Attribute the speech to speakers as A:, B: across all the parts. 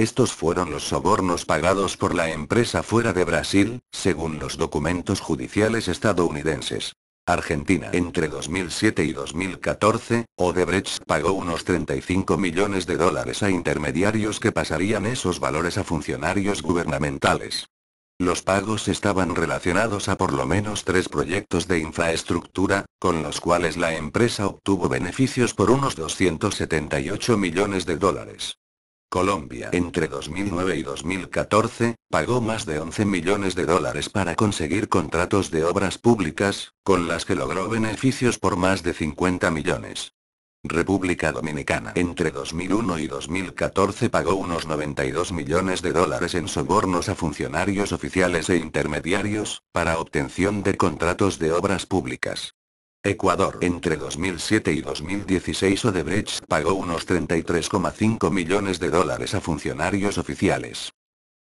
A: Estos fueron los sobornos pagados por la empresa fuera de Brasil, según los documentos judiciales estadounidenses. Argentina. Entre 2007 y 2014, Odebrecht pagó unos 35 millones de dólares a intermediarios que pasarían esos valores a funcionarios gubernamentales. Los pagos estaban relacionados a por lo menos tres proyectos de infraestructura, con los cuales la empresa obtuvo beneficios por unos 278 millones de dólares. Colombia entre 2009 y 2014, pagó más de 11 millones de dólares para conseguir contratos de obras públicas, con las que logró beneficios por más de 50 millones. República Dominicana entre 2001 y 2014 pagó unos 92 millones de dólares en sobornos a funcionarios oficiales e intermediarios, para obtención de contratos de obras públicas. Ecuador. Entre 2007 y 2016 Odebrecht pagó unos 33,5 millones de dólares a funcionarios oficiales.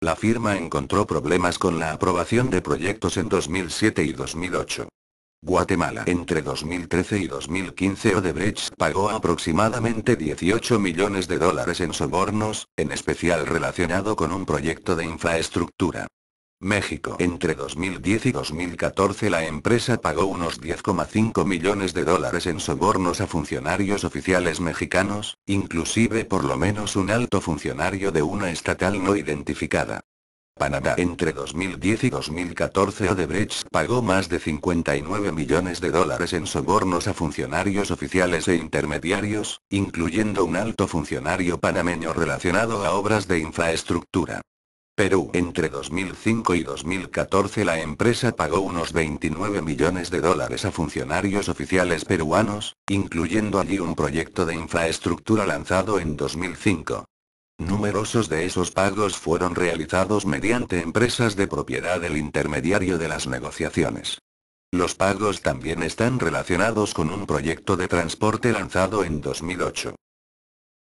A: La firma encontró problemas con la aprobación de proyectos en 2007 y 2008. Guatemala. Entre 2013 y 2015 Odebrecht pagó aproximadamente 18 millones de dólares en sobornos, en especial relacionado con un proyecto de infraestructura. México. Entre 2010 y 2014 la empresa pagó unos 10,5 millones de dólares en sobornos a funcionarios oficiales mexicanos, inclusive por lo menos un alto funcionario de una estatal no identificada. Panamá. Entre 2010 y 2014 Odebrecht pagó más de 59 millones de dólares en sobornos a funcionarios oficiales e intermediarios, incluyendo un alto funcionario panameño relacionado a obras de infraestructura. Perú. Entre 2005 y 2014 la empresa pagó unos 29 millones de dólares a funcionarios oficiales peruanos, incluyendo allí un proyecto de infraestructura lanzado en 2005. Numerosos de esos pagos fueron realizados mediante empresas de propiedad del intermediario de las negociaciones. Los pagos también están relacionados con un proyecto de transporte lanzado en 2008.